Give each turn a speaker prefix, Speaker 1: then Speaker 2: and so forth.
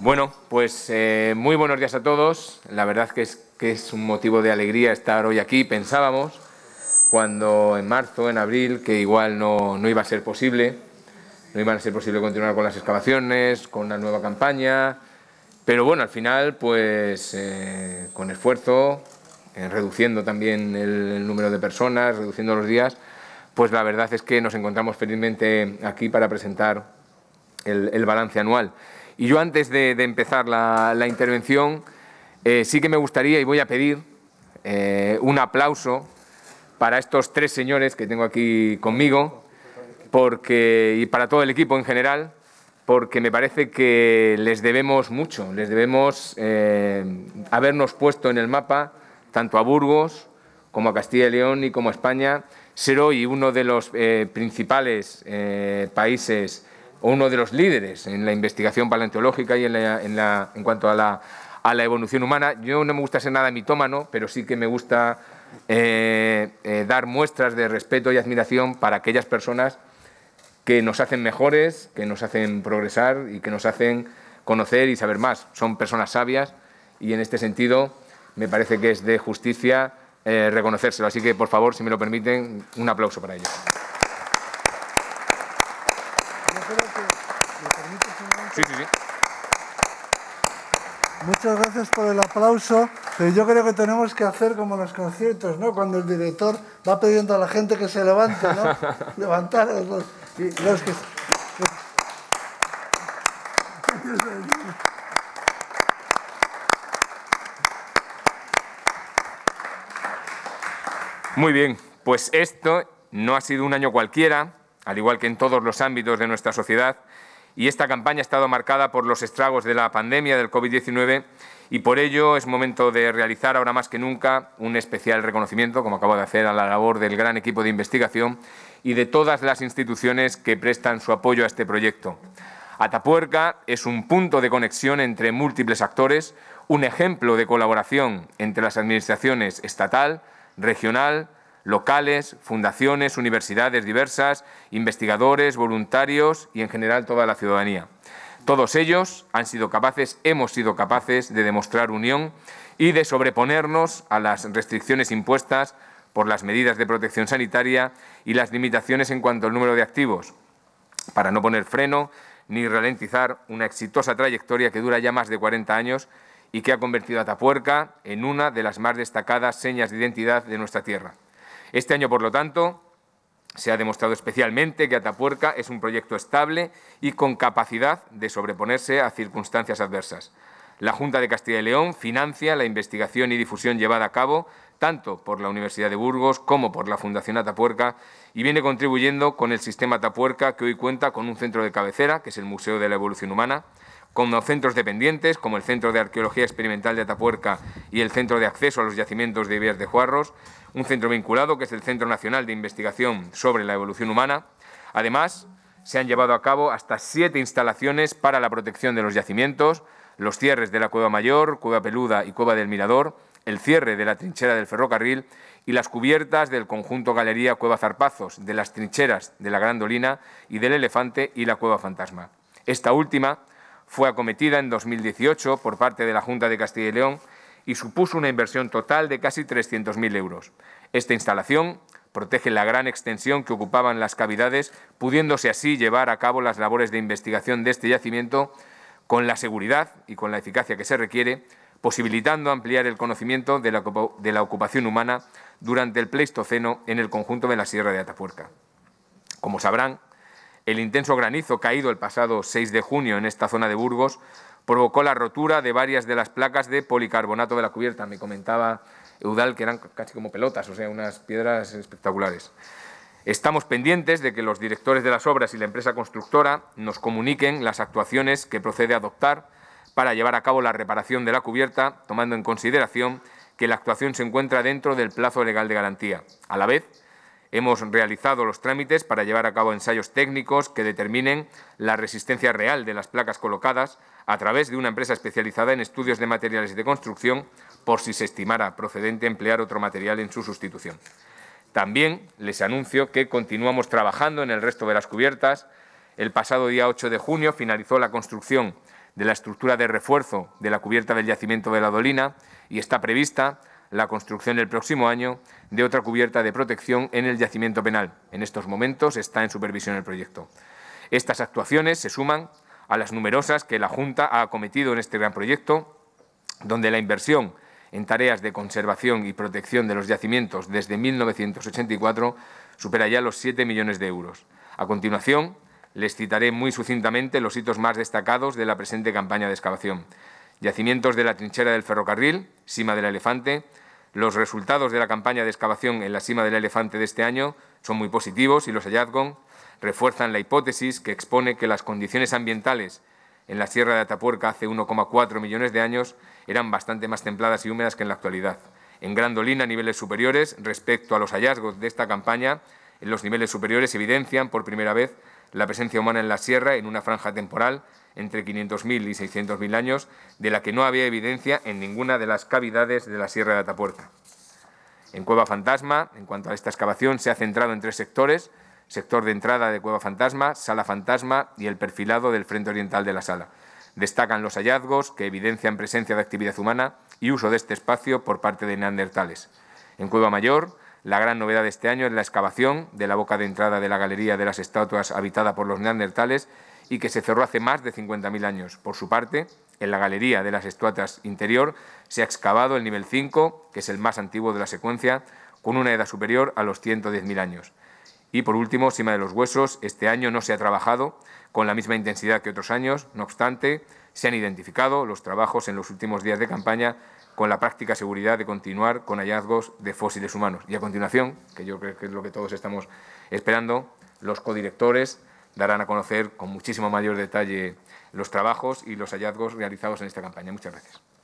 Speaker 1: Bueno, pues eh, muy buenos días a todos. La verdad que es, que es un motivo de alegría estar hoy aquí. Pensábamos cuando en marzo, en abril, que igual no, iba a ser posible, no iba a ser posible continuar con las excavaciones, con la nueva campaña, pero bueno, al final, pues eh, con esfuerzo, eh, reduciendo también el, número de personas, reduciendo los días, pues la verdad es que nos encontramos felizmente aquí para presentar el balance anual. Y yo antes de, empezar la, intervención, eh, sí que me gustaría y voy a pedir eh, un aplauso para estos tres señores que tengo aquí conmigo porque, y para todo el equipo en general, porque me parece que les debemos mucho, les debemos eh, habernos puesto en el mapa, tanto a Burgos como a Castilla y León y como a España, ser hoy uno de los principales países uno de los líderes en la investigación paleontológica y en, cuanto a la, evolución humana. Yo no me gusta ser nada mitómano, pero sí que me gusta eh, eh, dar muestras de respeto y admiración para aquellas personas que nos hacen mejores, que nos hacen progresar y que nos hacen conocer y saber más. Son personas sabias y en este sentido me parece que es de justicia eh, reconocérselo. Así que, por favor, si me lo permiten, un aplauso para ellos. Muchas gracias por el aplauso. Pero yo creo que tenemos que hacer como los conciertos, ¿no? Cuando el director va pidiendo a la gente que se levante, ¿no? Levantar los, que... Muy bien, pues esto no ha sido un año cualquiera, al igual que en todos los ámbitos de nuestra sociedad, y esta campaña ha estado marcada por los estragos de la pandemia del COVID-19 y por ello es momento de realizar ahora más que nunca un especial reconocimiento, como acabo de hacer, a la labor del gran equipo de investigación y de todas las instituciones que prestan su apoyo a este proyecto. Atapuerca es un punto de conexión entre múltiples actores, un ejemplo de colaboración entre las administraciones estatal, regional, locales, fundaciones, universidades diversas, investigadores, voluntarios y en general toda la ciudadanía. Todos ellos han sido capaces, hemos sido capaces de demostrar unión y de sobreponernos a las restricciones impuestas por las medidas de protección sanitaria y las limitaciones en cuanto al número de activos, para no poner freno ni ralentizar una exitosa trayectoria que dura ya más de 40 años y que ha convertido a Tapuerca en una de las más destacadas señas de identidad de nuestra tierra. Este año, por lo tanto, se ha demostrado especialmente que Atapuerca es un proyecto estable y con capacidad de sobreponerse a circunstancias adversas. La Junta de Castilla y León financia la investigación y difusión llevada a cabo tanto por la Universidad de Burgos como por la Fundación Atapuerca y viene contribuyendo con el sistema Atapuerca que hoy cuenta con un centro de cabecera, que es el Museo de la Evolución Humana, con dos centros dependientes como el Centro de Arqueología Experimental de Atapuerca y el Centro de Acceso a los Yacimientos de Vías de Juarros, un centro vinculado que es el Centro Nacional de Investigación sobre la Evolución Humana. Además, se han llevado a cabo hasta siete instalaciones para la protección de los yacimientos, los cierres de la Cueva Mayor, Cueva Peluda y Cueva del Mirador, el cierre de la trinchera del ferrocarril y las cubiertas del conjunto Galería Cueva Zarpazos, de las trincheras de la Grandolina y del Elefante y la Cueva Fantasma. Esta última fue acometida en 2018 por parte de la Junta de Castilla y León y supuso una inversión total de casi 300.000 euros. Esta instalación protege la gran extensión que ocupaban las cavidades, pudiéndose así llevar a cabo las labores de investigación de este yacimiento con la seguridad y con la eficacia que se requiere, posibilitando ampliar el conocimiento de la, ocupación humana durante el Pleistoceno en el conjunto de la Sierra de Atapuerca. Como sabrán, el intenso granizo caído el pasado 6 de junio en esta zona de Burgos provocó la rotura de varias de las placas de policarbonato de la cubierta. Me comentaba Eudal que eran casi como pelotas, o sea, unas piedras espectaculares. Estamos pendientes de que los directores de las obras y la empresa constructora nos comuniquen las actuaciones que procede a adoptar para llevar a cabo la reparación de la cubierta, tomando en consideración que la actuación se encuentra dentro del plazo legal de garantía. A la vez, Hemos realizado los trámites para llevar a cabo ensayos técnicos que determinen la resistencia real de las placas colocadas a través de una empresa especializada en estudios de materiales de construcción por si se estimara procedente emplear otro material en su sustitución. También les anuncio que continuamos trabajando en el resto de las cubiertas. El pasado día 8 de junio finalizó la construcción de la estructura de refuerzo de la cubierta del yacimiento de la Dolina y está prevista la construcción el próximo año de otra cubierta de protección en el yacimiento penal. En estos momentos está en supervisión el proyecto. Estas actuaciones se suman a las numerosas que la Junta ha acometido en este gran proyecto, donde la inversión en tareas de conservación y protección de los yacimientos desde 1984 supera ya los 7 millones de euros. A continuación, les citaré muy sucintamente los hitos más destacados de la presente campaña de excavación yacimientos de la trinchera del ferrocarril, cima del Elefante. Los resultados de la campaña de excavación en la cima del Elefante de este año son muy positivos y los hallazgos refuerzan la hipótesis que expone que las condiciones ambientales en la Sierra de Atapuerca hace 1,4 millones de años eran bastante más templadas y húmedas que en la actualidad. En Grandolina, niveles superiores, respecto a los hallazgos de esta campaña, en los niveles superiores evidencian por primera vez la presencia humana en la sierra en una franja temporal entre 500.000 y 600.000 años, de la que no había evidencia en ninguna de las cavidades de la Sierra de Atapuerca. En Cueva Fantasma, en cuanto a esta excavación, se ha centrado en tres sectores, sector de entrada de Cueva Fantasma, Sala Fantasma y el perfilado del frente oriental de la sala. Destacan los hallazgos que evidencian presencia de actividad humana y uso de este espacio por parte de neandertales. En Cueva Mayor, la gran novedad de este año es la excavación de la boca de entrada de la galería de las estatuas habitada por los neandertales y que se cerró hace más de 50.000 años. Por su parte, en la galería de las estuatas interior se ha excavado el nivel 5, que es el más antiguo de la secuencia, con una edad superior a los 110.000 años. Y por último, Cima de los Huesos, este año no se ha trabajado con la misma intensidad que otros años, no obstante, se han identificado los trabajos en los últimos días de campaña con la práctica seguridad de continuar con hallazgos de fósiles humanos. Y a continuación, que yo creo que es lo que todos estamos esperando, los codirectores darán a conocer con muchísimo mayor detalle los trabajos y los hallazgos realizados en esta campaña. Muchas gracias.